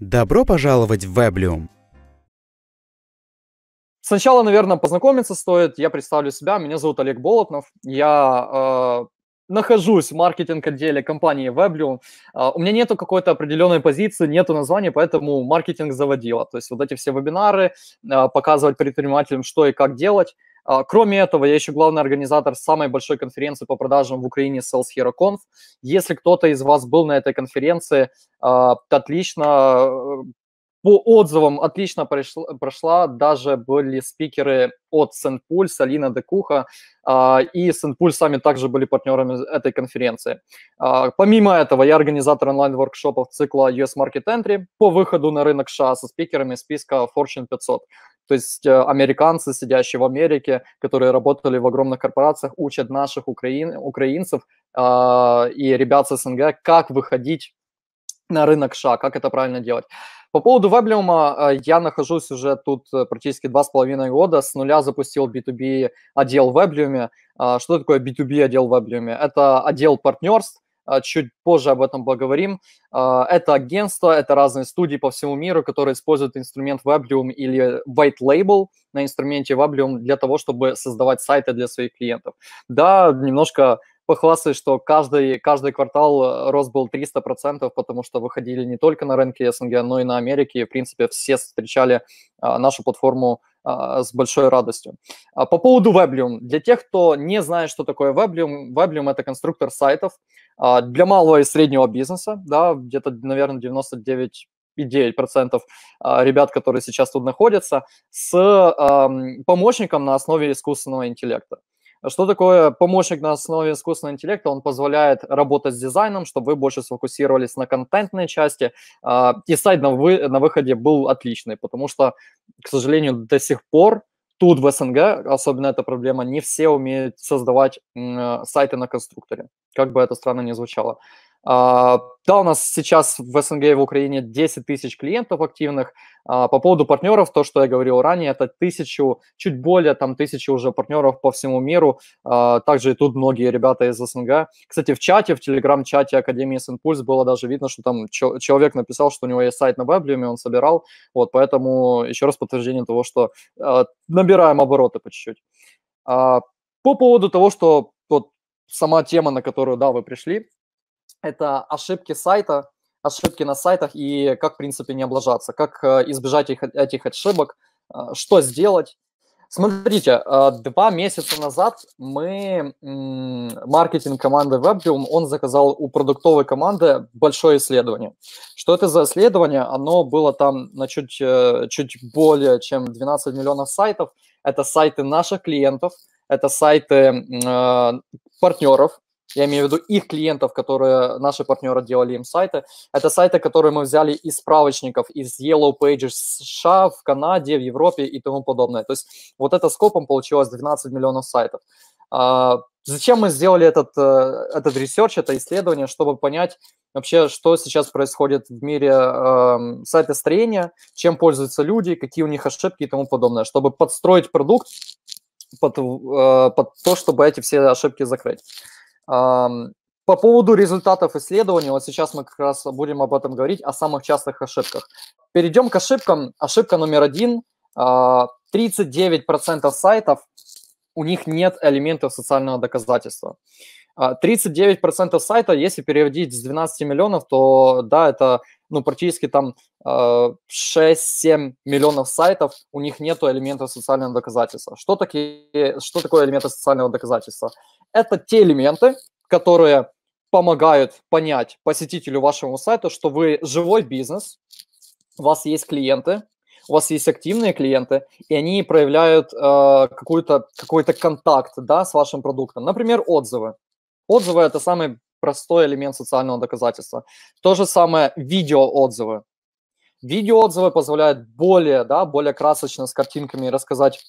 Добро пожаловать в Weblium! Сначала, наверное, познакомиться стоит. Я представлю себя. Меня зовут Олег Болотнов. Я э, нахожусь в маркетинг-отделе компании Weblium. Э, у меня нету какой-то определенной позиции, нету названия, поэтому маркетинг заводила. То есть вот эти все вебинары, э, показывать предпринимателям, что и как делать – а, кроме этого, я еще главный организатор самой большой конференции по продажам в Украине Sales Hero Conf. Если кто-то из вас был на этой конференции, а, отлично, э, по отзывам отлично пришла, прошла, даже были спикеры от Сенпульс, Алина Декуха, а, и Сенпульс сами также были партнерами этой конференции. А, помимо этого, я организатор онлайн-воркшопов цикла US Market Entry по выходу на рынок США со спикерами списка Fortune 500. То есть э, американцы, сидящие в Америке, которые работали в огромных корпорациях, учат наших украин, украинцев э, и ребят с СНГ, как выходить на рынок ша как это правильно делать. По поводу Веблиума, э, я нахожусь уже тут э, практически два с половиной года, с нуля запустил B2B отдел в Веблиуме. А, что такое B2B отдел в Веблиуме? Это отдел партнерств, а, чуть позже об этом поговорим. А, это агентство, это разные студии по всему миру, которые используют инструмент Weblium или White Label на инструменте Weblium для того, чтобы создавать сайты для своих клиентов. Да, немножко похвастаюсь, что каждый, каждый квартал э, рост был 300%, потому что выходили не только на рынке СНГ, но и на Америке. И, в принципе, все встречали а, нашу платформу а, с большой радостью. А по поводу Weblium. Для тех, кто не знает, что такое Weblium, Weblium – это конструктор сайтов для малого и среднего бизнеса, да, где-то, наверное, 99 и ребят, которые сейчас тут находятся, с помощником на основе искусственного интеллекта. Что такое помощник на основе искусственного интеллекта? Он позволяет работать с дизайном, чтобы вы больше сфокусировались на контентной части. А, и сайт на, вы, на выходе был отличный, потому что, к сожалению, до сих пор тут в СНГ, особенно эта проблема, не все умеют создавать э, сайты на конструкторе, как бы это странно ни звучало. А, да, у нас сейчас в СНГ и в Украине 10 тысяч клиентов активных. А, по поводу партнеров, то, что я говорил ранее, это тысячу, чуть более там тысячи уже партнеров по всему миру. А, также и тут многие ребята из СНГ. Кстати, в чате, в телеграм-чате Академии Синпульс было даже видно, что там человек написал, что у него есть сайт на Веблиуме, он собирал. Вот, поэтому еще раз подтверждение того, что набираем обороты по чуть-чуть. По поводу того, что вот сама тема, на которую, да, вы пришли, это ошибки сайта, ошибки на сайтах и как, в принципе, не облажаться, как э, избежать их, этих ошибок, э, что сделать. Смотрите, э, два месяца назад мы, маркетинг команды WebVium, он заказал у продуктовой команды большое исследование. Что это за исследование? Оно было там на чуть, чуть более чем 12 миллионов сайтов. Это сайты наших клиентов, это сайты партнеров, я имею в виду их клиентов, которые наши партнеры делали им сайты. Это сайты, которые мы взяли из справочников, из Yellow Pages США, в Канаде, в Европе и тому подобное. То есть вот это скопом получилось 12 миллионов сайтов. А, зачем мы сделали этот, э, этот ресерч, это исследование, чтобы понять вообще, что сейчас происходит в мире э, сайтостроения, чем пользуются люди, какие у них ошибки и тому подобное, чтобы подстроить продукт под, э, под то, чтобы эти все ошибки закрыть. По поводу результатов исследования, вот сейчас мы как раз будем об этом говорить, о самых частых ошибках. Перейдем к ошибкам. Ошибка номер один. 39% а, сайтов, у них нет элементов социального доказательства. 39% а, сайта, если переводить с 12 миллионов, то да, это ну, практически там 6-7 а, миллионов сайтов, у них нет элементов социального доказательства. Что, такие, что такое элементы социального доказательства? Это те элементы, которые помогают понять посетителю вашего сайта, что вы живой бизнес, у вас есть клиенты, у вас есть активные клиенты, и они проявляют э, какой-то какой контакт да, с вашим продуктом. Например, отзывы. Отзывы – это самый простой элемент социального доказательства. То же самое видеоотзывы. Видеоотзывы позволяют более, да, более красочно с картинками рассказать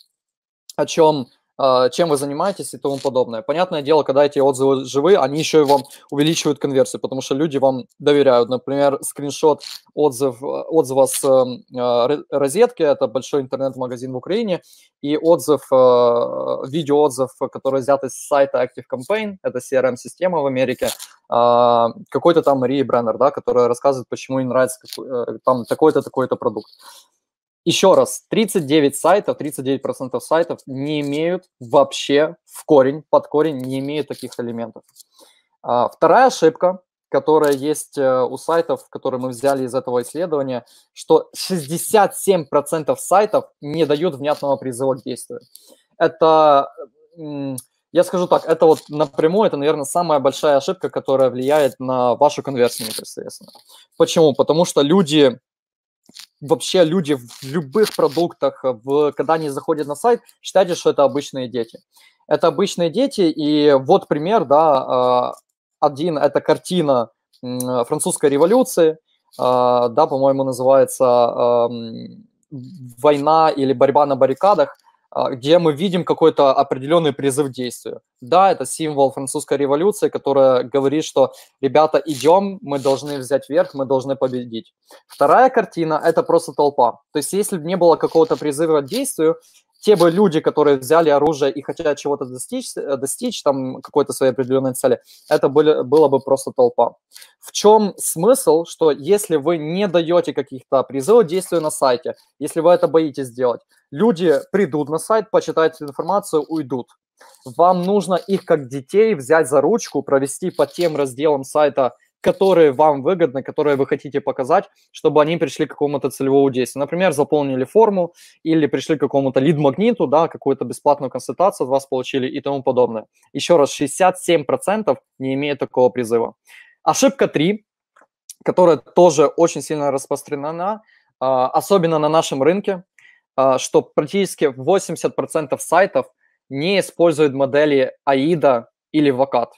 о чем а, чем вы занимаетесь и тому подобное. Понятное дело, когда эти отзывы живы, они еще и вам увеличивают конверсию, потому что люди вам доверяют. Например, скриншот отзыв, э, отзыва с э, э розетки, это большой интернет-магазин в Украине, и отзыв, э, видеоотзыв, который взят из сайта ActiveCampaign, это CRM-система в Америке, э, какой-то там Бреннер, да, которая рассказывает, почему ей нравится как, э, там такой-то, такой-то продукт. Еще раз, 39 сайтов, 39% сайтов не имеют вообще в корень, под корень не имеют таких элементов. А, вторая ошибка, которая есть э, у сайтов, которые мы взяли из этого исследования, что 67% сайтов не дают внятного призыва к действию. Это, я скажу так, это вот напрямую, это, наверное, самая большая ошибка, которая влияет на вашу конверсию непосредственно. Почему? Потому что люди вообще люди в любых продуктах, э, в, когда они заходят на сайт, считайте, что это обычные дети. Это обычные дети, и вот пример, да, э, один – это картина э, французской революции, да, по-моему, называется «Война» или «Борьба на баррикадах», а, где мы видим какой-то определенный призыв к действию. Да, это символ французской революции, которая говорит, что, ребята, идем, мы должны взять верх, мы должны победить. Вторая картина – это просто толпа. То есть если бы не было какого-то призыва к действию, те бы люди, которые взяли оружие и хотят чего-то достичь, э, достичь там какой-то своей определенной цели, это были, было бы просто толпа. В чем смысл, что если вы не даете каких-то призывов действия на сайте, если вы это боитесь сделать, люди придут на сайт, почитают информацию, уйдут. Вам нужно их как детей взять за ручку, провести по тем разделам сайта, которые вам выгодны, которые вы хотите показать, чтобы они пришли к какому-то целевому действию. Например, заполнили форму или пришли к какому-то лид-магниту, да, какую-то бесплатную консультацию от вас получили и тому подобное. Еще раз, 67% не имеют такого призыва. Ошибка 3, которая тоже очень сильно распространена, а, особенно на нашем рынке, а, что практически 80% сайтов не используют модели AIDA или Вакат.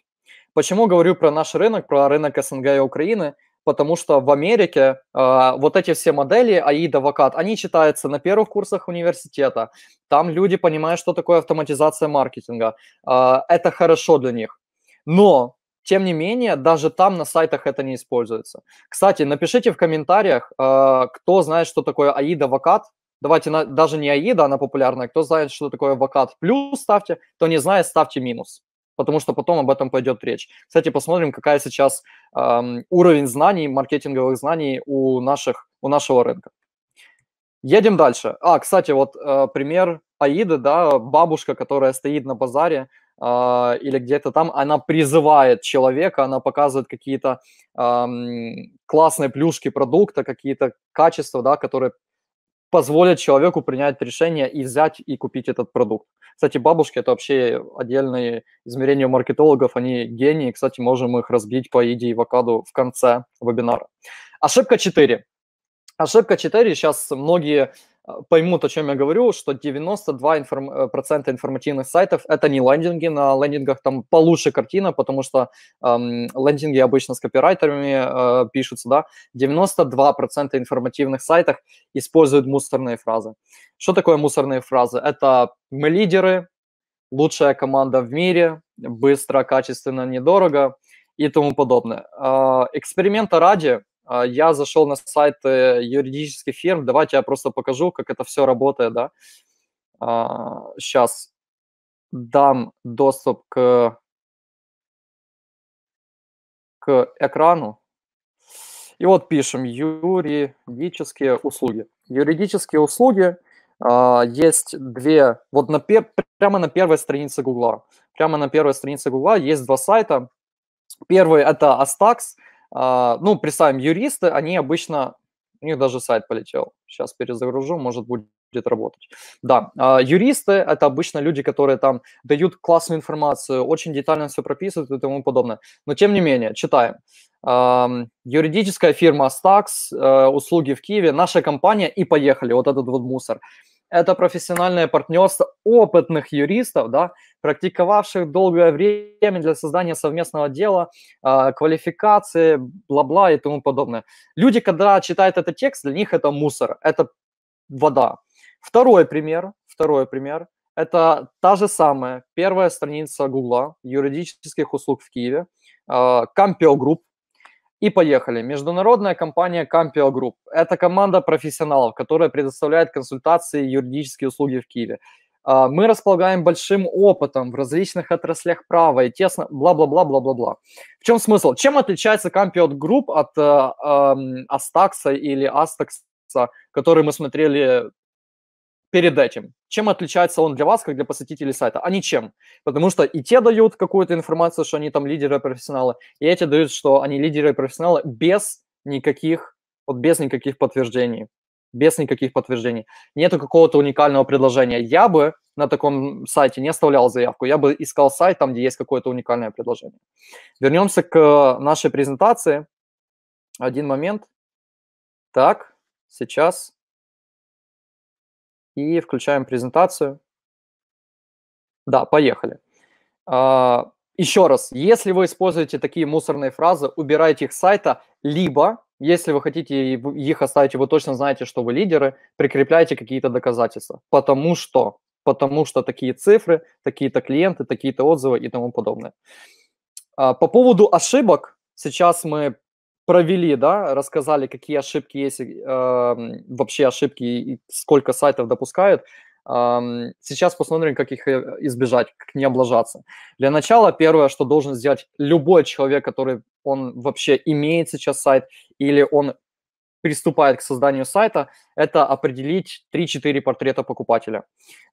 Почему говорю про наш рынок, про рынок СНГ и Украины? потому что в Америке э, вот эти все модели AIDA, VACAT, они читаются на первых курсах университета. Там люди понимают, что такое автоматизация маркетинга. Э, это хорошо для них. Но, тем не менее, даже там на сайтах это не используется. Кстати, напишите в комментариях, э, кто знает, что такое AIDA, VACAT. Давайте на, даже не AIDA, она популярная. Кто знает, что такое VACAT плюс ставьте, кто не знает, ставьте минус потому что потом об этом пойдет речь. Кстати, посмотрим, какая сейчас эм, уровень знаний, маркетинговых знаний у, наших, у нашего рынка. Едем дальше. А, кстати, вот э, пример Аиды, да, бабушка, которая стоит на базаре э, или где-то там, она призывает человека, она показывает какие-то э, классные плюшки продукта, какие-то качества, да, которые позволят человеку принять решение и взять и купить этот продукт. Кстати, бабушки – это вообще отдельные измерения маркетологов, они гении. Кстати, можем их разбить по идее авокадо в конце вебинара. Ошибка 4. Ошибка 4. Сейчас многие поймут, о чем я говорю, что 92% информ... Э, процента информативных сайтов – это не лендинги, на лендингах там получше картина, потому что эм, лендинги обычно с копирайтерами э, пишутся, да, 92% информативных сайтах используют мусорные фразы. Что такое мусорные фразы? Это «мы лидеры», «лучшая команда в мире», «быстро, качественно, недорого» и тому подобное. Э, эксперимента ради – а, я зашел на сайт э, юридических фирм, давайте я просто покажу, как это все работает, да. Сейчас а, дам доступ к, к экрану. И вот пишем юридические услуги. Юридические услуги а, есть две, вот на, прямо на первой странице Гугла. Прямо на первой странице Гугла есть два сайта. Первый – это Astax, а, ну, представим, юристы, они обычно, у них даже сайт полетел. Сейчас перезагружу, может, будет работать. Да, а, юристы – это обычно люди, которые там дают классную информацию, очень детально все прописывают и тому подобное. Но тем не менее, читаем. Юридическая фирма Stax, э, услуги в Киеве, наша компания и поехали, вот этот вот мусор это профессиональное партнерство опытных юристов, да, практиковавших долгое время для создания совместного дела, э, квалификации, бла-бла и тому подобное. Люди, когда читают этот текст, для них это мусор, это вода. Второй пример, второй пример, это та же самая первая страница Гугла юридических услуг в Киеве, а, Campio Group, и поехали. Международная компания Campio Group. Это команда профессионалов, которая предоставляет консультации и юридические услуги в Киеве. А, мы располагаем большим опытом в различных отраслях права и тесно бла-бла-бла-бла-бла-бла. В чем смысл? Чем отличается Campio Group от э, э, эм, Astax или Astax, который мы смотрели перед этим? Чем отличается он для вас, как для посетителей сайта? А ничем. Потому что и те дают какую-то информацию, что они там лидеры профессионалы, и эти дают, что они лидеры профессионалы без никаких, вот без никаких подтверждений. Без никаких подтверждений. Нету какого-то уникального предложения. Я бы на таком сайте не оставлял заявку. Я бы искал сайт там, где есть какое-то уникальное предложение. Вернемся к нашей презентации. Один момент. Так, сейчас и включаем презентацию. Да, поехали. А, Еще раз, если вы используете такие мусорные фразы, убирайте их с сайта, либо, если вы хотите их оставить, и вы точно знаете, что вы лидеры, прикрепляйте какие-то доказательства, потому что, потому что такие цифры, такие-то клиенты, такие-то отзывы и тому подобное. А, по поводу ошибок, сейчас мы провели, да, рассказали, какие ошибки есть, э, вообще ошибки и сколько сайтов допускают. Э, сейчас посмотрим, как их э, избежать, как не облажаться. Для начала первое, что должен сделать любой человек, который он вообще имеет сейчас сайт или он приступает к созданию сайта, это определить 3-4 портрета покупателя.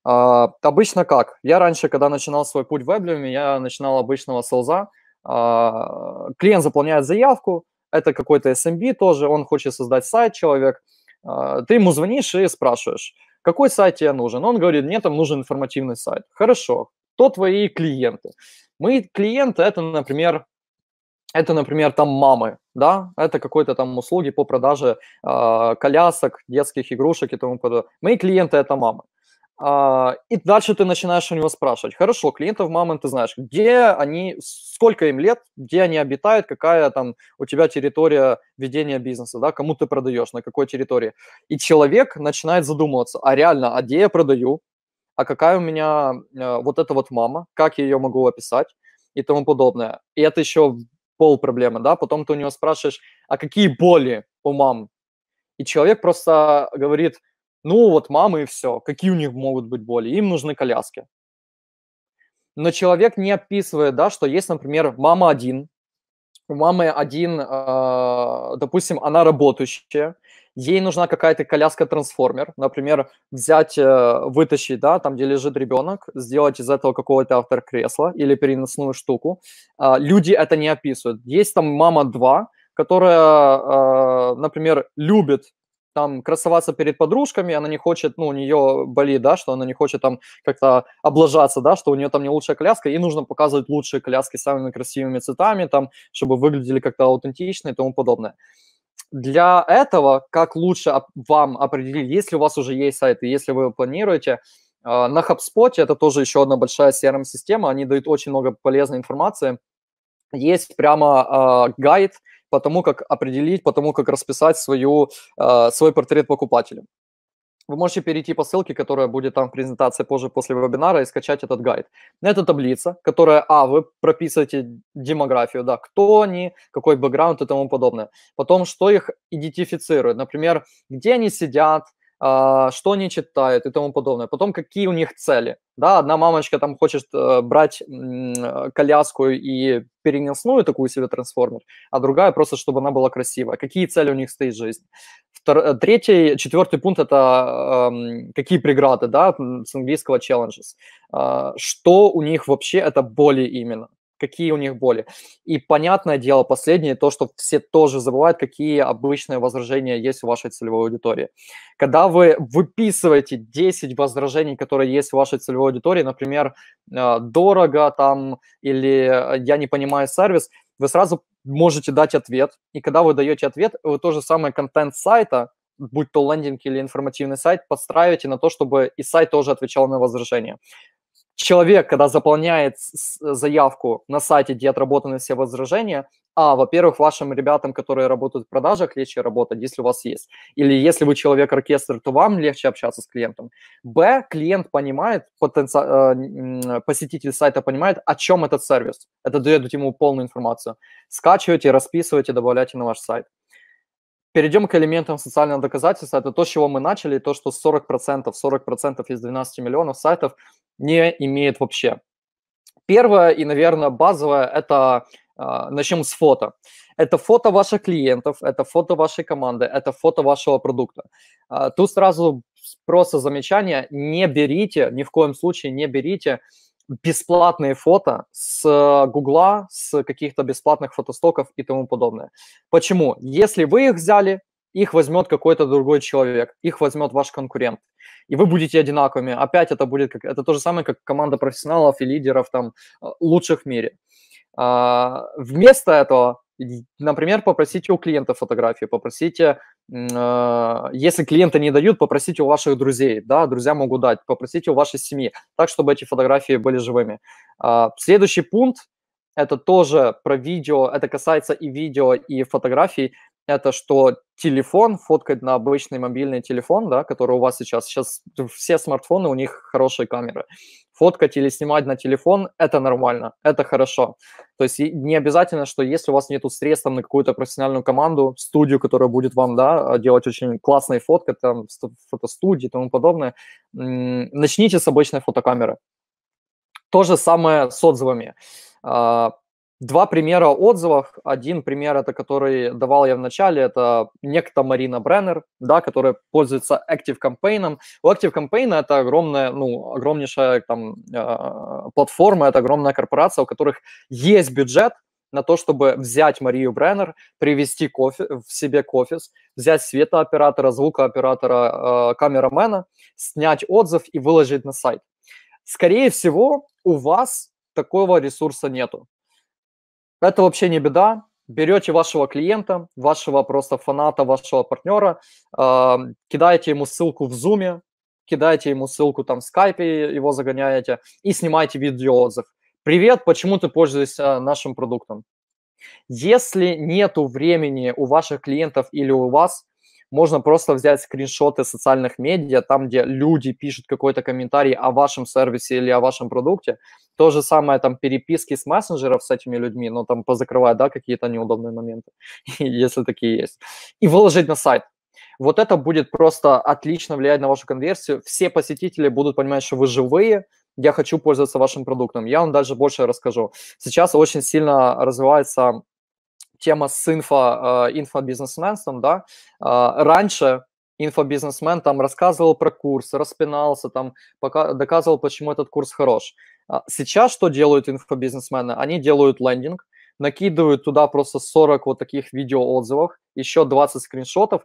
Э, обычно как? Я раньше, когда начинал свой путь в Weblium, я начинал обычного солза. Э, а, клиент заполняет заявку, это какой-то SMB тоже, он хочет создать сайт, человек, а, ты ему звонишь и спрашиваешь, какой сайт тебе нужен? Он говорит, мне там нужен информативный сайт. Хорошо, кто твои клиенты? Мы клиенты, это, например, это, например, там мамы, да, это какой-то там услуги по продаже э, колясок, детских игрушек и тому подобное. Мои клиенты – это мамы. А, и дальше ты начинаешь у него спрашивать, хорошо, клиентов мамонт ты знаешь, где они, сколько им лет, где они обитают, какая там у тебя территория ведения бизнеса, да, кому ты продаешь, на какой территории. И человек начинает задумываться, а реально, а где я продаю, а какая у меня э, вот эта вот мама, как я ее могу описать и тому подобное. И это еще пол проблемы, да, потом ты у него спрашиваешь, а какие боли у мам? И человек просто говорит – ну вот мамы и все, какие у них могут быть боли, им нужны коляски. Но человек не описывает, да, что есть, например, мама один, у мамы один, а, допустим, она работающая, ей нужна какая-то коляска-трансформер, например, взять, э, вытащить, да, там, где лежит ребенок, сделать из этого какого-то автор-кресла или переносную штуку. А, люди это не описывают. Есть там мама два, которая, а, например, любит там красоваться перед подружками, она не хочет, ну, у нее болит, да, что она не хочет там как-то облажаться, да, что у нее там не лучшая коляска, и нужно показывать лучшие коляски самыми красивыми цветами, там, чтобы выглядели как-то аутентично и тому подобное. Для этого, как лучше вам определить, если у вас уже есть сайт, и если вы планируете, а, на HubSpot, это тоже еще одна большая CRM-система, они дают очень много полезной информации, есть прямо а, гайд, потому как определить, потому как расписать свою, а, свой портрет покупателя. Вы можете перейти по ссылке, которая будет там в презентации позже после вебинара, и скачать этот гайд. Это таблица, которая, а, вы прописываете демографию, да, кто они, какой бэкграунд и тому подобное. Потом, что их идентифицирует, например, где они сидят, а, что они читают и тому подобное. Потом, какие у них цели. Да, одна мамочка там хочет э, брать коляску и переносную такую себе трансформер, а другая просто, чтобы она была красивая. Какие цели у них стоит жизнь? Втор... Э, третий, четвертый пункт – это эм, какие преграды, да, с английского challenges. А, что у них вообще это боли именно? какие у них боли. И понятное дело, последнее, то, что все тоже забывают, какие обычные возражения есть у вашей целевой аудитории. Когда вы выписываете 10 возражений, которые есть у вашей целевой аудитории, например, э, дорого там или э, я не понимаю сервис, вы сразу можете дать ответ. И когда вы даете ответ, вы то же самое контент сайта, будь то лендинг или информативный сайт, подстраиваете на то, чтобы и сайт тоже отвечал на возражения человек, когда заполняет э, заявку на сайте, где отработаны все возражения, а, во-первых, вашим ребятам, которые работают в продажах, легче работать, если у вас есть. Или если вы человек-оркестр, то вам легче общаться с клиентом. Б, клиент понимает, потенци... Э, посетитель сайта понимает, о чем этот сервис. Это дает ему полную информацию. Скачивайте, расписывайте, добавляйте на ваш сайт. Перейдем к элементам социального доказательства. Это то, с чего мы начали, то, что 40%, 40% из 12 миллионов сайтов не имеет вообще. Первое и, наверное, базовое – это а, начнем с фото. Это фото ваших клиентов, это фото вашей команды, это фото вашего продукта. А, тут сразу просто замечание, не берите, ни в коем случае не берите бесплатные фото с э, Гугла, с каких-то бесплатных фотостоков и тому подобное. Почему? Если вы их взяли, их возьмет какой-то другой человек, их возьмет ваш конкурент, и вы будете одинаковыми. Опять это будет как, это то же самое, как команда профессионалов и лидеров там э, лучших в мире. А, вместо этого, например, попросите у клиента фотографии, попросите а, если клиенты не дают, попросите у ваших друзей, да, друзья могут дать, попросите у вашей семьи, так, чтобы эти фотографии были живыми. А, следующий пункт, это тоже про видео, это касается и видео, и фотографий, это что телефон фоткать на обычный мобильный телефон, да, который у вас сейчас. Сейчас все смартфоны, у них хорошие камеры. Фоткать или снимать на телефон – это нормально, это хорошо. То есть не обязательно, что если у вас нет средств на какую-то профессиональную команду, студию, которая будет вам да, а, делать очень классные фотки, там, фотостудии и тому подобное, начните с обычной фотокамеры. То же самое с отзывами а, Два примера отзывов. Один пример, это который давал я в начале, это некто Марина Бреннер, да, которая пользуется Active Campaign. У Active Campaign это огромная, ну, огромнейшая там э, платформа, это огромная корпорация, у которых есть бюджет на то, чтобы взять Марию Бреннер, привести кофе, в себе к взять светооператора, звукооператора, э, камерамена, снять отзыв и выложить на сайт. Скорее всего, у вас такого ресурса нету. Это вообще не беда. Берете вашего клиента, вашего просто фаната, вашего партнера, э, кидаете ему ссылку в Zoom, кидаете ему ссылку там в скайпе, его загоняете и снимаете видеоотзыв. Привет, почему ты пользуешься нашим продуктом? Если нету времени у ваших клиентов или у вас можно просто взять скриншоты социальных медиа, там, где люди пишут какой-то комментарий о вашем сервисе или о вашем продукте. То же самое там переписки с мессенджеров с этими людьми, но там позакрывать, да, какие-то неудобные моменты, если такие есть. И выложить на сайт. Вот это будет просто отлично влиять на вашу конверсию. Все посетители будут понимать, что вы живые, я хочу пользоваться вашим продуктом. Я вам даже больше расскажу. Сейчас очень сильно развивается тема с инфо, э, инфобизнесменством, да, а, раньше инфобизнесмен там рассказывал про курс, распинался, там пока, доказывал, почему этот курс хорош. А сейчас что делают инфобизнесмены? Они делают лендинг, накидывают туда просто 40 вот таких видеоотзывов, еще 20 скриншотов,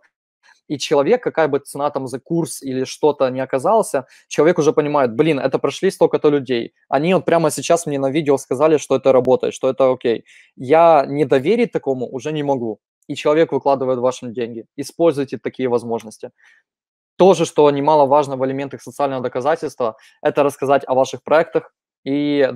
и человек, какая бы цена там за курс или что-то не оказался, человек уже понимает, блин, это прошли столько-то людей. Они вот прямо сейчас мне на видео сказали, что это работает, что это окей. Я не доверить такому уже не могу. И человек выкладывает вашим деньги. Используйте такие возможности. Тоже, что немаловажно в элементах социального доказательства, это рассказать о ваших проектах и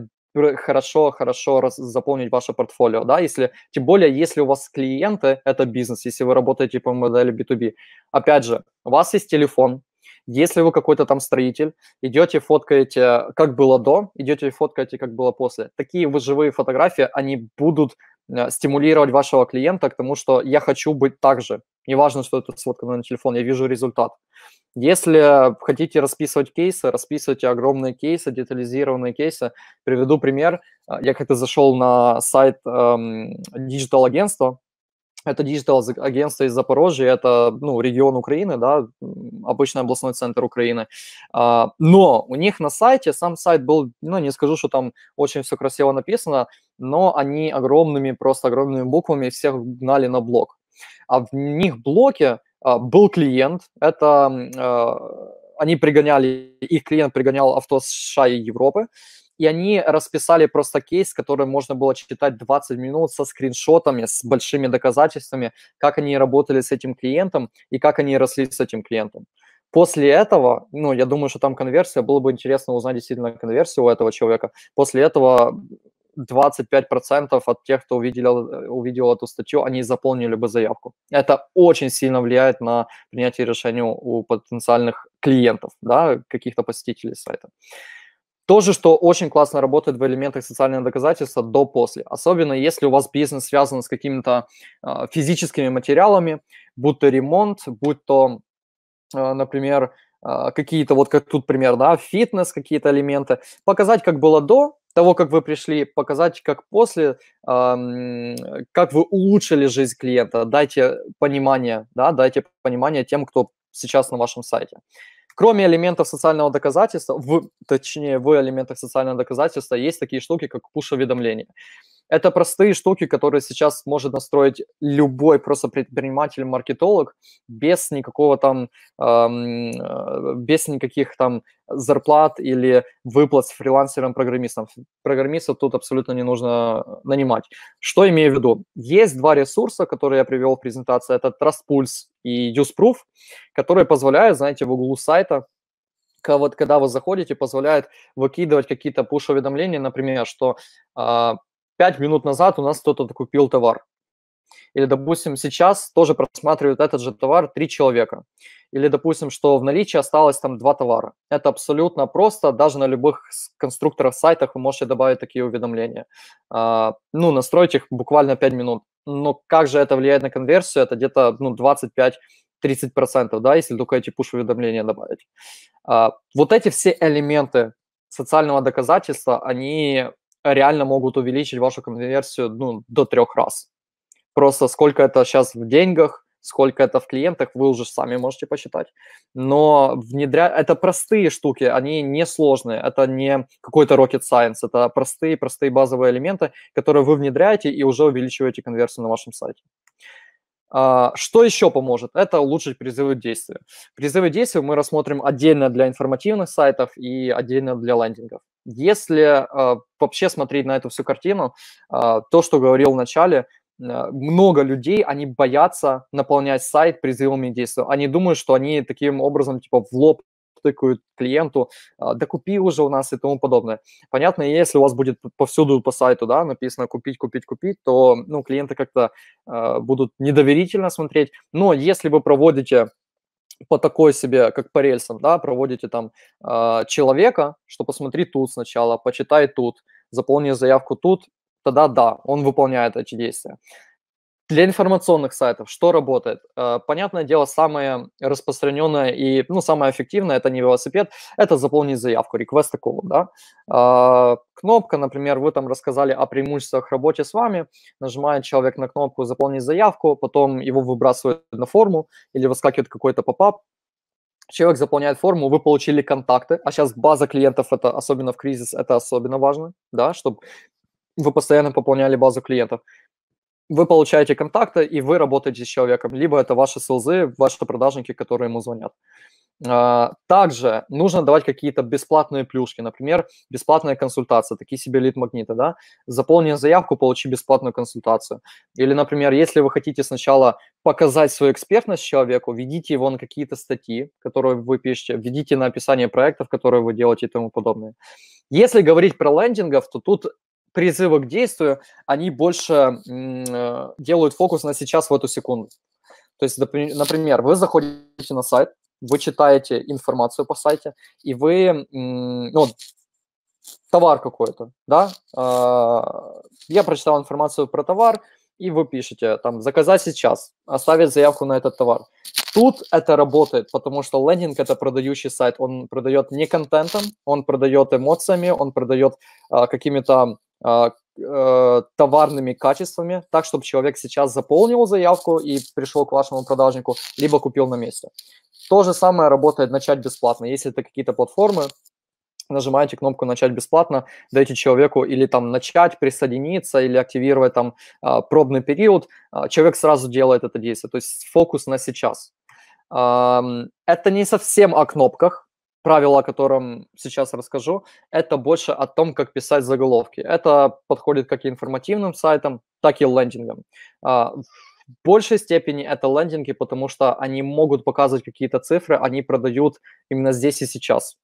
хорошо, хорошо раз, заполнить ваше портфолио, да, если, тем более, если у вас клиенты, это бизнес, если вы работаете по модели B2B. Опять же, у вас есть телефон, если вы какой-то там строитель, идете фоткаете, как было до, идете фоткаете, как было после. Такие вот живые фотографии, они будут э, стимулировать вашего клиента к тому, что я хочу быть так же. Неважно, что это сводка на телефон, я вижу результат. Если хотите расписывать кейсы, расписывайте огромные кейсы, детализированные кейсы. Приведу пример. А, я как-то зашел на сайт эм, диджитал-агентства. Это диджитал-агентство из Запорожья, это ну, регион Украины, да, обычный областной центр Украины. А, но у них на сайте, сам сайт был, ну, не скажу, что там очень все красиво написано, но они огромными, просто огромными буквами всех гнали на блок а в них блоке а, был клиент, это а, они пригоняли, их клиент пригонял авто с США и Европы, и они расписали просто кейс, который можно было читать 20 минут со скриншотами, с большими доказательствами, как они работали с этим клиентом и как они росли с этим клиентом. После этого, ну, я думаю, что там конверсия, было бы интересно узнать действительно конверсию у этого человека. После этого 25% от тех, кто увидел, э, увидел эту статью, они заполнили бы заявку. Это очень сильно влияет на принятие решения у потенциальных клиентов, да, каких-то посетителей сайта. То же, что очень классно работает в элементах социального доказательства до-после. Особенно если у вас бизнес связан с какими-то э, физическими материалами, будь то ремонт, будь то, э, например, э, какие-то, вот как тут пример, да, фитнес, какие-то элементы. Показать, как было до, того, как вы пришли, показать, как после, а, как вы улучшили жизнь клиента, дайте понимание, да, дайте понимание тем, кто сейчас на вашем сайте. Кроме элементов социального доказательства, в, точнее, в элементах социального доказательства есть такие штуки, как пуш-уведомления. Это простые штуки, которые сейчас может настроить любой просто предприниматель, маркетолог без никакого там, эм, без никаких там зарплат или выплат с фрилансером программистом. Программистов тут абсолютно не нужно э, нанимать. Что имею в виду? Есть два ресурса, которые я привел в презентации. Это TrustPulse и UseProof, которые позволяют, знаете, в углу сайта вот когда вы заходите, позволяет выкидывать какие-то пуш-уведомления, например, что а, 5 минут назад у нас кто-то купил товар. Или, допустим, сейчас тоже просматривают этот же товар три человека. Или, допустим, что в наличии осталось там два товара. Это абсолютно просто. Даже на любых конструкторах сайтах вы можете добавить такие уведомления. А, ну, настроить их буквально 5 минут. Но как же это влияет на конверсию? Это где-то ну, 25 30%, да, если только эти пуш-уведомления добавить. А, вот эти все элементы социального доказательства, они реально могут увеличить вашу конверсию ну, до трех раз. Просто сколько это сейчас в деньгах, сколько это в клиентах, вы уже сами можете посчитать. Но внедря... это простые штуки, они не сложные, это не какой-то rocket science, это простые-простые базовые элементы, которые вы внедряете и уже увеличиваете конверсию на вашем сайте. А, что еще поможет? Это улучшить призывы к действию. Призывы к действию мы рассмотрим отдельно для информативных сайтов и отдельно для лендингов. Если э, вообще смотреть на эту всю картину, э, то, что говорил в начале, э, много людей, они боятся наполнять сайт призывами к действию. Они думают, что они таким образом типа в лоб тыкают клиенту, да купи уже у нас и тому подобное. Понятно, если у вас будет повсюду по сайту, да, написано купить, купить, купить, то, ну, клиенты как-то э, будут недоверительно смотреть. Но если вы проводите по такой себе, как по рельсам, да, проводите там э, человека, что посмотри тут сначала, почитай тут, заполни заявку тут, тогда да, он выполняет эти действия. Для информационных сайтов что работает? Э, понятное дело, самое распространенное и ну, самое эффективное – это не велосипед, это заполнить заявку, request такого, да. Э, кнопка, например, вы там рассказали о преимуществах работе с вами, нажимает человек на кнопку «Заполнить заявку», потом его выбрасывают на форму или выскакивает какой-то попап, человек заполняет форму, вы получили контакты, а сейчас база клиентов, это особенно в кризис, это особенно важно, да, чтобы вы постоянно пополняли базу клиентов вы получаете контакты, и вы работаете с человеком, либо это ваши СЛЗы, ваши продажники, которые ему звонят. А, также нужно давать какие-то бесплатные плюшки, например, бесплатная консультация, такие себе лид-магниты, да, заполни заявку, получи бесплатную консультацию. Или, например, если вы хотите сначала показать свою экспертность человеку, ведите его на какие-то статьи, которые вы пишете, ведите на описание проектов, которые вы делаете и тому подобное. Если говорить про лендингов, то тут призывы к действию, они больше э, делают фокус на сейчас, в эту секунду. То есть, например, вы заходите на сайт, вы читаете информацию по сайте, и вы, ну, товар какой-то, да, а, я прочитал информацию про товар, и вы пишете, там, заказать сейчас, оставить заявку на этот товар. Тут это работает, потому что лендинг – это продающий сайт, он продает не контентом, он продает эмоциями, он продает э, какими-то а, э, товарными качествами, так, чтобы человек сейчас заполнил заявку и пришел к вашему продажнику, либо купил на месте. То же самое работает начать бесплатно. Если это какие-то платформы, нажимаете кнопку «Начать бесплатно», даете человеку или там «Начать», «Присоединиться» или активировать там а, пробный период, а, человек сразу делает это действие. То есть фокус на сейчас. Это не совсем о кнопках, правило, о котором сейчас расскажу, это больше о том, как писать заголовки. Это подходит как и информативным сайтам, так и лендингам. А, в большей степени это лендинги, потому что они могут показывать какие-то цифры, они продают именно здесь и сейчас.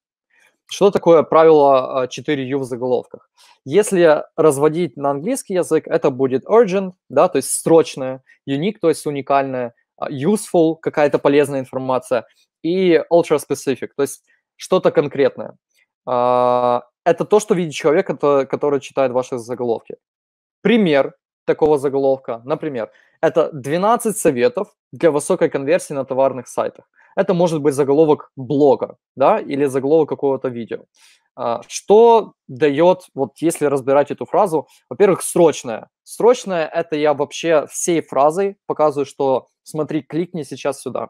Что такое правило 4U а, в заголовках? Если разводить на английский язык, это будет urgent, да, то есть срочное, unique, то есть уникальное, а, useful, какая-то полезная информация, и ultra specific, то есть что-то конкретное. А, это то, что видит человек, который читает ваши заголовки. Пример такого заголовка, например, это 12 советов для высокой конверсии на товарных сайтах. Это может быть заголовок блога, да, или заголовок какого-то видео. А, что дает, вот если разбирать эту фразу, во-первых, срочное. Срочное – это я вообще всей фразой показываю, что смотри, кликни сейчас сюда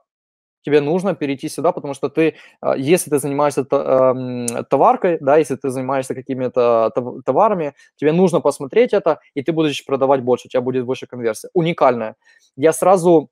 тебе нужно перейти сюда, потому что ты, а, если ты занимаешься товаркой, да, если ты занимаешься какими-то товарами, тебе нужно посмотреть это, и ты будешь продавать больше, у тебя будет больше конверсия. Уникальная. Я сразу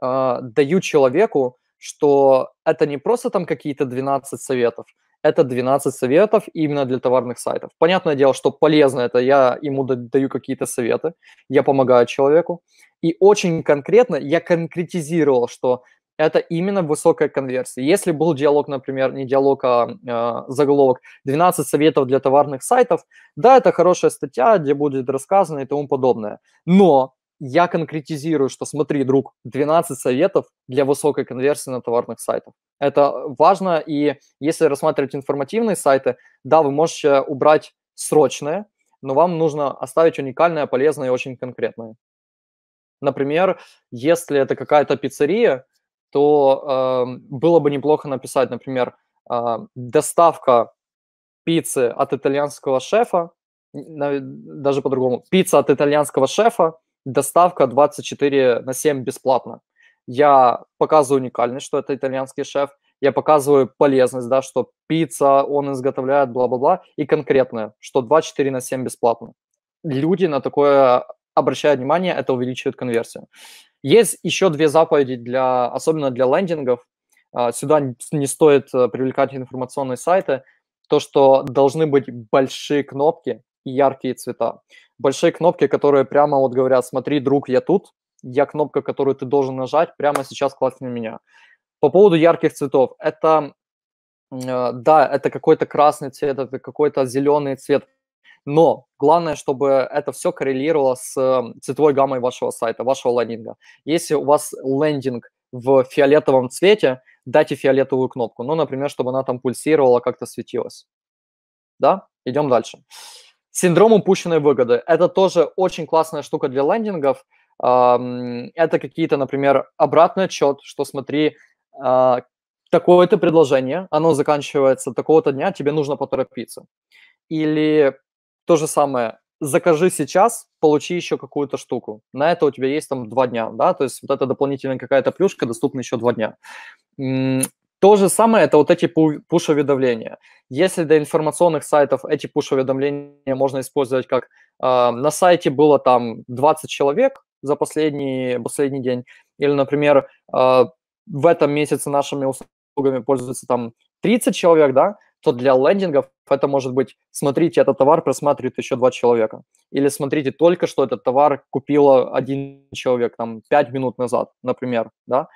а, даю человеку, что это не просто там какие-то 12 советов, это 12 советов именно для товарных сайтов. Понятное дело, что полезно это, я ему даю какие-то советы, я помогаю человеку. И очень конкретно я конкретизировал, что это именно высокая конверсия. Если был диалог, например, не диалог, а э, заголовок «12 советов для товарных сайтов», да, это хорошая статья, где будет рассказано и тому подобное. Но я конкретизирую, что смотри, друг, 12 советов для высокой конверсии на товарных сайтах. Это важно, и если рассматривать информативные сайты, да, вы можете убрать срочное, но вам нужно оставить уникальное, полезное и очень конкретное. Например, если это какая-то пиццерия, то э, было бы неплохо написать, например, э, доставка пиццы от итальянского шефа, даже по-другому, пицца от итальянского шефа, доставка 24 на 7 бесплатно. Я показываю уникальность, что это итальянский шеф, я показываю полезность, да, что пицца он изготовляет, бла-бла-бла, и конкретное, что 24 на 7 бесплатно. Люди на такое обращают внимание, это увеличивает конверсию. Есть еще две заповеди, для, особенно для лендингов. А, сюда не стоит э, привлекать информационные сайты. То, что должны быть большие кнопки и яркие цвета. Большие кнопки, которые прямо вот говорят, смотри, друг, я тут, я кнопка, которую ты должен нажать, прямо сейчас класть на меня. По поводу ярких цветов. Это, э, да, это какой-то красный цвет, это какой-то зеленый цвет. Но главное, чтобы это все коррелировало с эм, цветовой гаммой вашего сайта, вашего лендинга. Если у вас лендинг в фиолетовом цвете, дайте фиолетовую кнопку. Ну, например, чтобы она там пульсировала, как-то светилась. Да? Идем дальше. Синдром упущенной выгоды. Это тоже очень классная штука для лендингов. Это какие-то, например, обратный отчет, что смотри, а, такое-то предложение, оно заканчивается такого-то дня, тебе нужно поторопиться. Или то же самое, закажи сейчас, получи еще какую-то штуку. На это у тебя есть там два дня, да, то есть вот это дополнительная какая-то плюшка доступна еще два дня. То же самое это вот эти пуш-уведомления. Если для информационных сайтов эти пуш-уведомления можно использовать как э, на сайте было там 20 человек за последний, последний день, или, например, э, в этом месяце нашими услугами пользуются там 30 человек, да, то для лендингов это может быть «смотрите, этот товар просматривает еще два человека». Или «смотрите, только что этот товар купила э, один человек, там, пять минут назад», например, да.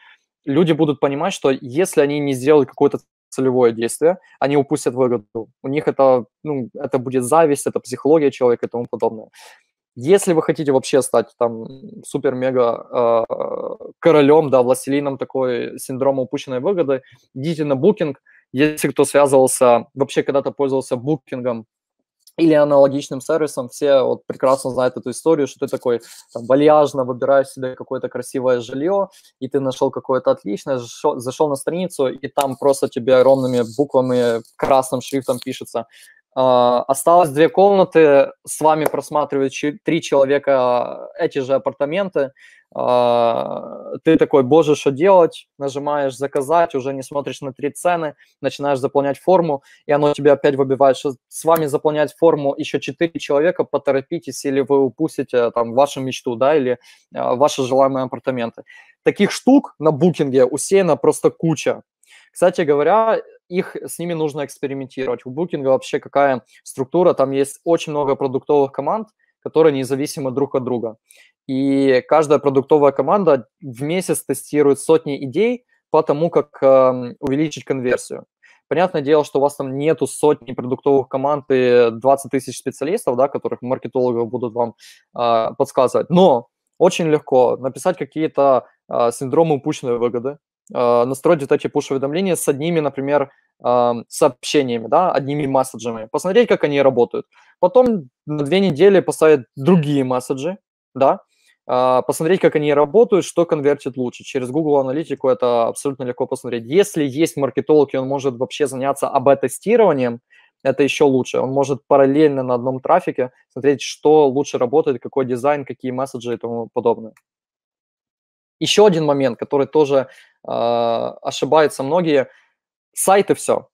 Люди будут понимать, что если они не сделают какое-то целевое действие, они упустят выгоду. У них это, ну, это будет зависть, это психология человека и тому подобное. Если вы хотите вообще стать там супер-мега э, королем, да, властелином такой синдрома упущенной выгоды, идите на Booking – если кто связывался, вообще когда-то пользовался букингом или аналогичным сервисом, все вот прекрасно знают эту историю, что ты такой там, вальяжно выбираешь себе какое-то красивое жилье, и ты нашел какое-то отличное, зашел, зашел на страницу, и там просто тебе огромными буквами, красным шрифтом пишется а, Осталось две комнаты, с вами просматривают три человека а, эти же апартаменты, а, ты такой, боже, что делать, нажимаешь заказать, уже не смотришь на три цены, начинаешь заполнять форму, и оно тебя опять выбивает, что с вами заполнять форму еще четыре человека, поторопитесь, или вы упустите там вашу мечту, да, или а, ваши желаемые апартаменты. Таких штук на букинге усеяна просто куча. Кстати говоря, их с ними нужно экспериментировать. У букинга вообще какая структура, там есть очень много продуктовых команд, которые независимы друг от друга. И каждая продуктовая команда в месяц тестирует сотни идей по тому, как э, увеличить конверсию. Понятное дело, что у вас там нету сотни продуктовых команд и 20 тысяч специалистов, да, которых маркетологов будут вам э, подсказывать. Но очень легко написать какие-то э, синдромы упущенной выгоды, э, настроить вот эти push-уведомления с одними, например, сообщениями, да, одними месседжами, посмотреть, как они работают. Потом на две недели поставить другие месседжи, да, а, посмотреть, как они работают, что конвертит лучше. Через Google Аналитику это абсолютно легко посмотреть. Если есть маркетолог, и он может вообще заняться АБ-тестированием, это еще лучше. Он может параллельно на одном трафике смотреть, что лучше работает, какой дизайн, какие месседжи и тому подобное. Еще один момент, который тоже э, ошибаются многие. Сайты все.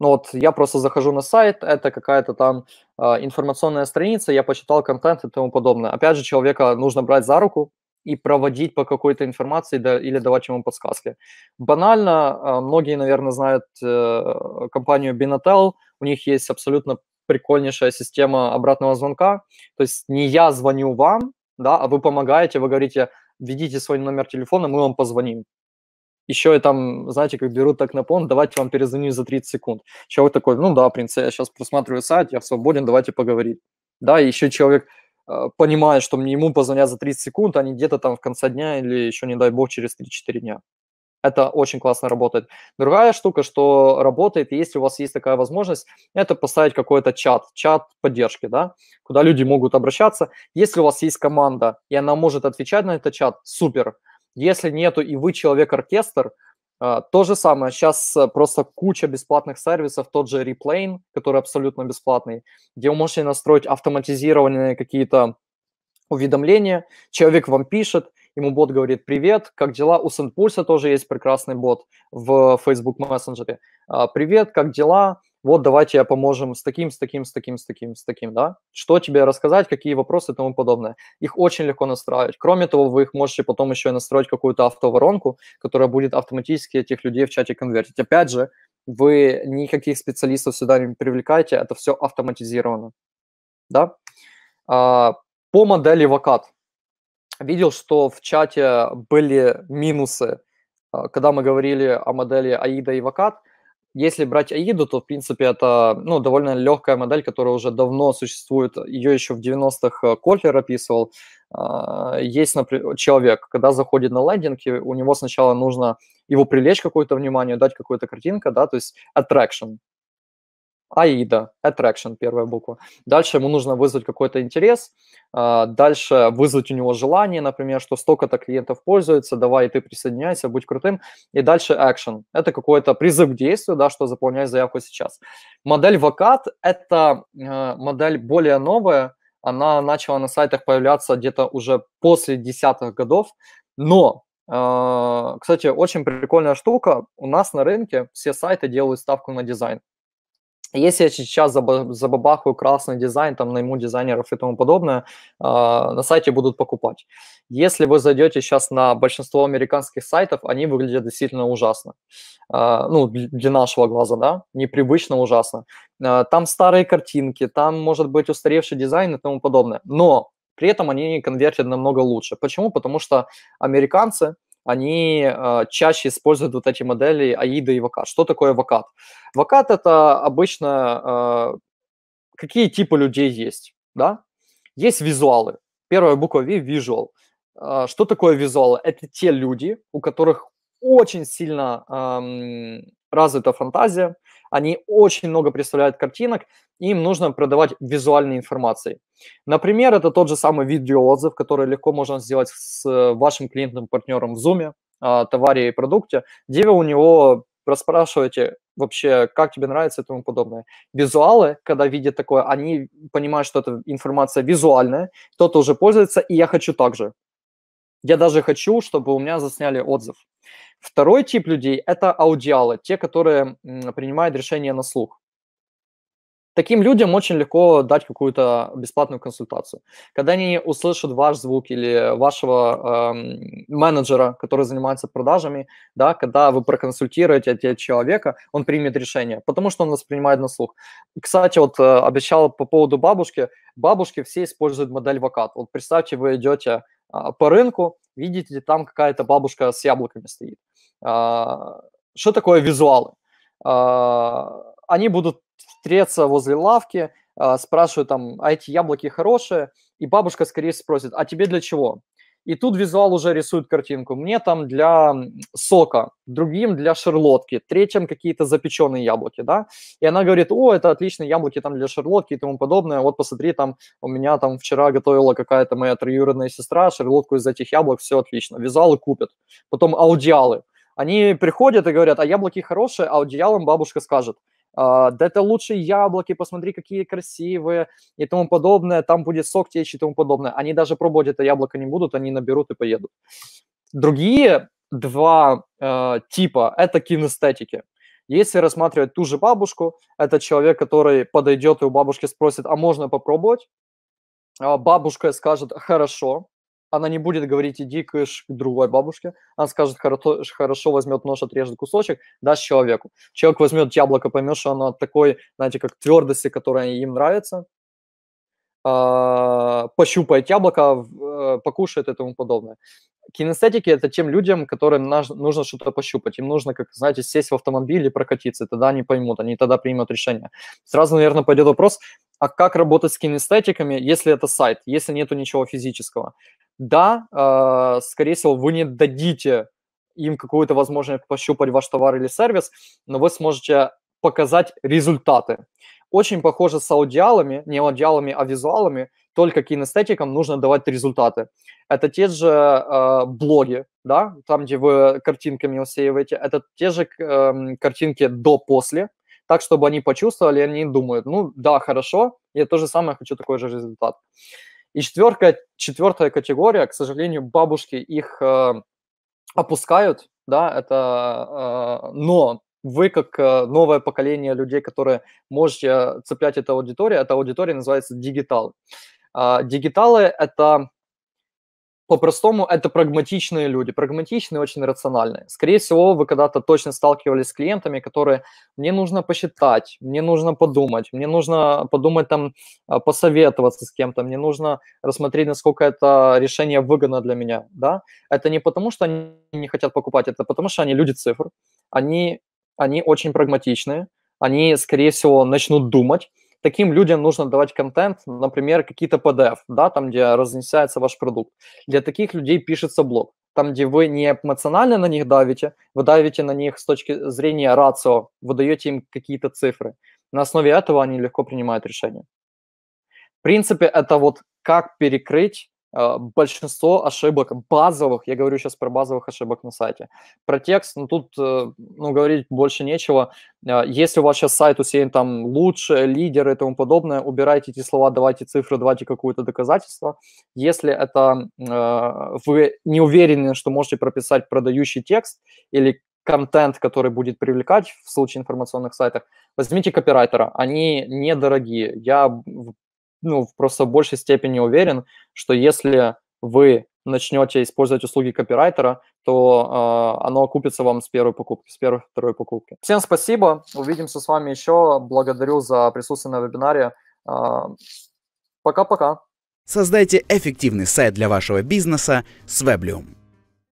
Ну вот я просто захожу на сайт, это какая-то там э, информационная страница, я почитал контент и тому подобное. Опять же, человека нужно брать за руку и проводить по какой-то информации да, или давать ему подсказки. Банально, э, многие, наверное, знают э, компанию Binatel, у них есть абсолютно прикольнейшая система обратного звонка. То есть не я звоню вам, да, а вы помогаете, вы говорите, введите свой номер телефона, мы вам позвоним еще и там, знаете, как берут так на пон, давайте вам перезвоню за 30 секунд. Человек такой, ну да, принцесса, я сейчас просматриваю сайт, я свободен, давайте поговорить. Да, и еще человек э, понимает, что мне ему позвонят за 30 секунд, а не где-то там в конце дня или еще, не дай бог, через 3-4 дня. Это очень классно работает. Другая штука, что работает, если у вас есть такая возможность, это поставить какой-то чат, чат поддержки, да, куда люди могут обращаться. Если у вас есть команда, и она может отвечать на этот чат, супер. Если нету и вы человек-оркестр, а, то же самое. Сейчас э, просто куча бесплатных сервисов, тот же Replane, который абсолютно бесплатный, где вы можете настроить автоматизированные какие-то уведомления. Человек вам пишет, ему бот говорит «Привет, как дела?» У Сендпульса тоже есть прекрасный бот в Facebook Messenger. А, «Привет, как дела?» вот давайте я поможем с таким, с таким, с таким, с таким, с таким, да, что тебе рассказать, какие вопросы и тому подобное. Их очень легко настраивать. Кроме того, вы их можете потом еще и настроить какую-то автоворонку, которая будет автоматически этих людей в чате конвертить. Опять же, вы никаких специалистов сюда не привлекаете, это все автоматизировано, да. А, по модели вакат. Видел, что в чате были минусы, а, когда мы говорили о модели AIDA и вакат – если брать AIDU, то, в принципе, это ну, довольно легкая модель, которая уже давно существует. Ее еще в 90-х э, Котлер описывал. А, есть например, человек, когда заходит на лендинг, у него сначала нужно его привлечь какое-то внимание, дать какую-то картинку, да, то есть attraction. Аида, attraction, первая буква. Дальше ему нужно вызвать какой-то интерес, а, дальше вызвать у него желание, например, что столько-то клиентов пользуется, давай ты присоединяйся, будь крутым. И дальше action. Это какой-то призыв к действию, да, что заполняй заявку сейчас. Модель вакат это э, модель более новая, она начала на сайтах появляться где-то уже после десятых годов, но а, кстати, очень прикольная штука. У нас на рынке все сайты делают ставку на дизайн. Если я сейчас забабахаю красный дизайн, там найму дизайнеров и тому подобное, а, на сайте будут покупать. Если вы зайдете сейчас на большинство американских сайтов, они выглядят действительно ужасно. А, ну, для нашего глаза, да, непривычно ужасно. А, там старые картинки, там может быть устаревший дизайн и тому подобное. Но при этом они конвертят намного лучше. Почему? Потому что американцы – они а, чаще используют вот эти модели AIDA и VACAT. Что такое VACAT? VACAT – это обычно а, какие типы людей есть, да? Есть визуалы. Первая буква V – visual. А, что такое визуалы? Это те люди, у которых очень сильно развита фантазия, они очень много представляют картинок, им нужно продавать визуальной информацией. Например, это тот же самый видеоотзыв, который легко можно сделать с э, вашим клиентным партнером в Zoom, о а, товаре и продукте, где вы у него расспрашиваете вообще, как тебе нравится и тому подобное. Визуалы, когда видят такое, они понимают, что это информация визуальная, кто-то уже пользуется, и я хочу также. Я даже хочу, чтобы у меня засняли отзыв. Второй тип людей – это аудиалы, те, которые принимают решения на слух. Таким людям очень легко дать какую-то бесплатную консультацию. Когда они услышат ваш звук или вашего э, менеджера, который занимается продажами, да, когда вы проконсультируете этого человека, он примет решение, потому что он воспринимает на слух. Кстати, вот э, обещал по поводу бабушки. Бабушки все используют модель вакат. Вот представьте, вы идете э, по рынку, видите, там какая-то бабушка с яблоками стоит. А, что такое визуалы? А, они будут встреться возле лавки, а, спрашивают там, а эти яблоки хорошие? И бабушка скорее спросит, а тебе для чего? И тут визуал уже рисует картинку. Мне там для сока, другим для шарлотки, третьим какие-то запеченные яблоки, да. И она говорит, о, это отличные яблоки там для шарлотки и тому подобное. Вот посмотри, там у меня там вчера готовила какая-то моя троюродная сестра шарлотку из этих яблок, все отлично. Визуалы купят. Потом аудиалы. Они приходят и говорят, а яблоки хорошие, а одеялом бабушка скажет, «А, да это лучшие яблоки, посмотри, какие красивые и тому подобное, там будет сок течь и тому подобное. Они даже пробовать это яблоко не будут, они наберут и поедут. Другие два э, типа – это кинестетики. Если рассматривать ту же бабушку, это человек, который подойдет и у бабушки спросит, а можно попробовать? А бабушка скажет «хорошо», она не будет говорить «иди кыш» э, к другой бабушке, она скажет «хорошо, хорошо возьмет нож, отрежет кусочек, даст человеку». Человек возьмет яблоко, поймет, что оно от такой, знаете, как твердости, которая им нравится, а, пощупает яблоко, э, покушает и тому подобное. Кинестетики – это тем людям, которым нужно что-то пощупать. Им нужно, как, знаете, сесть в автомобиль и прокатиться. Тогда они поймут, они тогда примут решение. Сразу, наверное, пойдет вопрос, а как работать с кинестетиками, если это сайт, если нету ничего физического? да, а, скорее всего, вы не дадите им какую-то возможность пощупать ваш товар или сервис, но вы сможете показать результаты. Очень похоже с аудиалами, не аудиалами, а визуалами, только кинестетикам нужно давать результаты. Это те же э, блоги, да, там, где вы картинками усеиваете, это те же э, картинки до-после, так, чтобы они почувствовали, они думают, ну да, хорошо, я то же самое хочу такой же результат. Э, и четверка, четвертая категория, к сожалению, бабушки их э, опускают, да, это, э, но вы как э, новое поколение людей, которые можете э, цеплять эту аудиторию, эта аудитория называется дигитал. А, Дигиталы – это по-простому, это прагматичные люди, прагматичные, очень рациональные. Скорее всего, вы когда-то точно сталкивались с клиентами, которые мне нужно посчитать, мне нужно подумать, мне нужно подумать там, а, посоветоваться с кем-то, мне нужно рассмотреть, насколько это решение выгодно для меня, да. Это не потому, что они не хотят покупать, это потому, что они люди цифр, они, они очень прагматичные, они, скорее всего, начнут думать, таким людям нужно давать контент, например, какие-то PDF, да, там, где разнесается ваш продукт. Для таких людей пишется блог, там, где вы не эмоционально на них давите, вы давите на них с точки зрения рацио, вы даете им какие-то цифры. На основе этого они легко принимают решения. В принципе, это вот как перекрыть а, большинство ошибок базовых, я говорю сейчас про базовых ошибок на сайте. Про текст, ну тут э, ну, говорить больше нечего. А, если у вас сейчас сайт усеян там лучше, лидер и тому подобное, убирайте эти слова, давайте цифры, давайте какое-то доказательство. Если это а, вы не уверены, что можете прописать продающий текст или контент, который будет привлекать в случае информационных сайтов, возьмите копирайтера, они недорогие. Я ну, просто в большей степени уверен, что если вы начнете использовать услуги копирайтера, то э, оно окупится вам с первой покупки, с первой, второй покупки. Всем спасибо, увидимся с вами еще. Благодарю за присутствие на вебинаре. Э, пока-пока. Э, Создайте эффективный сайт для вашего бизнеса с Weblium.